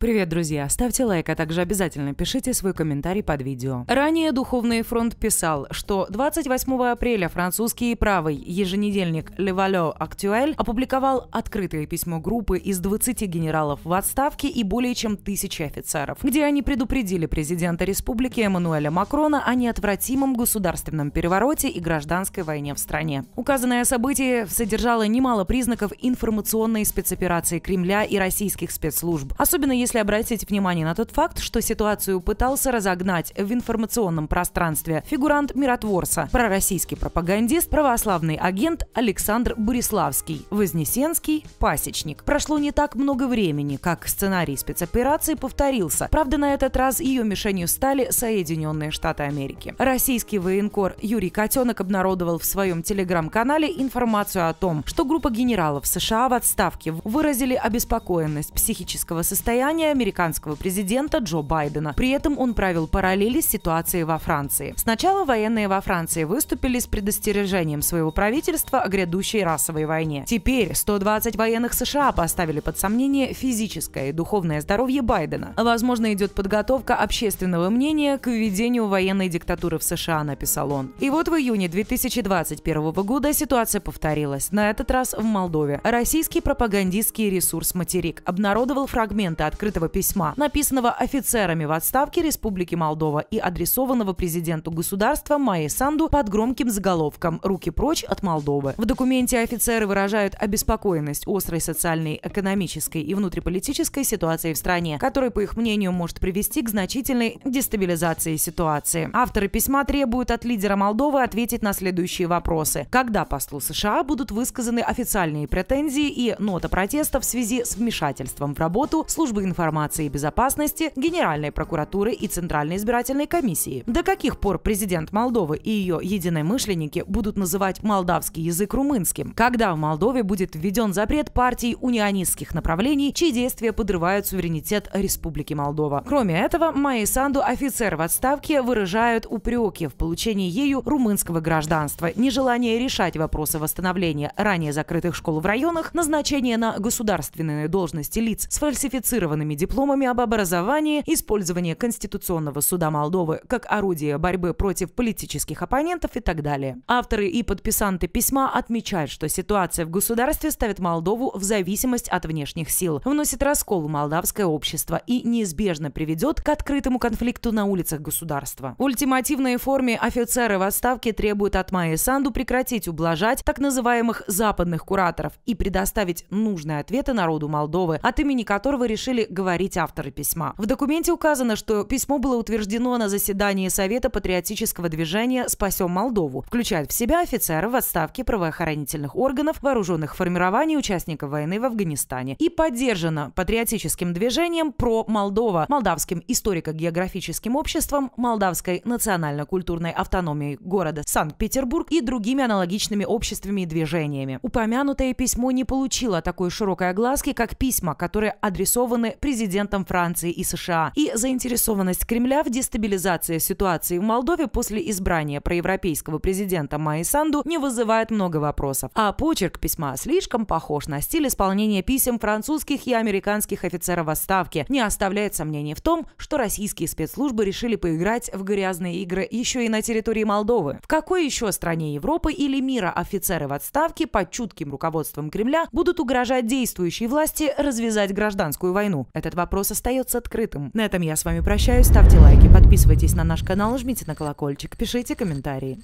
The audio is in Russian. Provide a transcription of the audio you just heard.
Привет, друзья! Ставьте лайк, а также обязательно пишите свой комментарий под видео. Ранее Духовный фронт писал, что 28 апреля французский правый еженедельник Le Valeur Actuel опубликовал открытое письмо группы из 20 генералов в отставке и более чем тысячи офицеров, где они предупредили президента республики Эммануэля Макрона о неотвратимом государственном перевороте и гражданской войне в стране. Указанное событие содержало немало признаков информационной спецоперации Кремля и российских спецслужб, особенно если если обратить внимание на тот факт, что ситуацию пытался разогнать в информационном пространстве фигурант миротворца, пророссийский пропагандист, православный агент Александр Бориславский, Вознесенский, пасечник. Прошло не так много времени, как сценарий спецоперации повторился. Правда, на этот раз ее мишенью стали Соединенные Штаты Америки. Российский военкор Юрий Котенок обнародовал в своем телеграм-канале информацию о том, что группа генералов США в отставке выразили обеспокоенность психического состояния голосования американского президента Джо Байдена. При этом он правил параллели с ситуацией во Франции. Сначала военные во Франции выступили с предостережением своего правительства о грядущей расовой войне. Теперь 120 военных США поставили под сомнение физическое и духовное здоровье Байдена. Возможно, идет подготовка общественного мнения к введению военной диктатуры в США, написал он. И вот в июне 2021 года ситуация повторилась, на этот раз в Молдове. Российский пропагандистский ресурс «Материк» обнародовал фрагменты открытых открытого письма, написанного офицерами в отставке Республики Молдова и адресованного президенту государства Майе Санду под громким заголовком «Руки прочь от Молдовы». В документе офицеры выражают обеспокоенность острой социальной, экономической и внутриполитической ситуации в стране, которая, по их мнению, может привести к значительной дестабилизации ситуации. Авторы письма требуют от лидера Молдовы ответить на следующие вопросы. Когда послу США будут высказаны официальные претензии и нота протеста в связи с вмешательством в работу службы информации информации и безопасности, Генеральной прокуратуры и Центральной избирательной комиссии. До каких пор президент Молдовы и ее единомышленники будут называть молдавский язык румынским? Когда в Молдове будет введен запрет партий унионистских направлений, чьи действия подрывают суверенитет Республики Молдова? Кроме этого, Майи Санду, офицер в отставке, выражают упреки в получении ею румынского гражданства, нежелание решать вопросы восстановления ранее закрытых школ в районах, назначение на государственные должности лиц с фальсифицированными иностранными дипломами об образовании, использование Конституционного суда Молдовы как орудие борьбы против политических оппонентов и так далее. Авторы и подписанты письма отмечают, что ситуация в государстве ставит Молдову в зависимость от внешних сил, вносит раскол в молдавское общество и неизбежно приведет к открытому конфликту на улицах государства. В ультимативной форме офицеры в отставке требуют от Майи Санду прекратить ублажать так называемых западных кураторов и предоставить нужные ответы народу Молдовы, от имени которого решили говорить авторы письма. В документе указано, что письмо было утверждено на заседании Совета патриотического движения «Спасем Молдову», включает в себя офицеров в отставке правоохранительных органов, вооруженных формирований участников войны в Афганистане и поддержано патриотическим движением «Про Молдова», молдавским историко-географическим обществом, молдавской национально-культурной автономией города Санкт-Петербург и другими аналогичными обществами и движениями. Упомянутое письмо не получило такой широкой огласки, как письма, которые адресованы президентом Франции и США. И заинтересованность Кремля в дестабилизации ситуации в Молдове после избрания проевропейского президента Майи Санду не вызывает много вопросов. А почерк письма слишком похож на стиль исполнения писем французских и американских офицеров в отставке, не оставляет сомнений в том, что российские спецслужбы решили поиграть в грязные игры еще и на территории Молдовы. В какой еще стране Европы или мира офицеры в отставке под чутким руководством Кремля будут угрожать действующей власти развязать гражданскую войну? Этот вопрос остается открытым. На этом я с вами прощаюсь. Ставьте лайки, подписывайтесь на наш канал, жмите на колокольчик, пишите комментарии.